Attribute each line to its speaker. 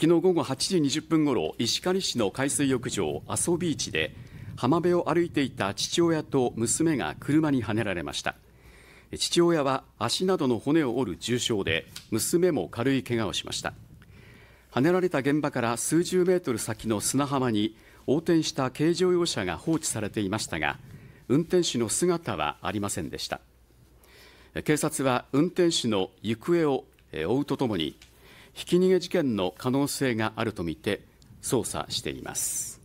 Speaker 1: 昨日午後8時20分ごろ石狩市の海水浴場阿蘇ビーチで浜辺を歩いていた父親と娘が車にはねられました父親は足などの骨を折る重傷で娘も軽いけがをしましたはねられた現場から数十メートル先の砂浜に横転した軽乗用車が放置されていましたが運転手の姿はありませんでした警察は運転手の行方を追うとともにひき逃げ事件の可能性があるとみて捜査しています。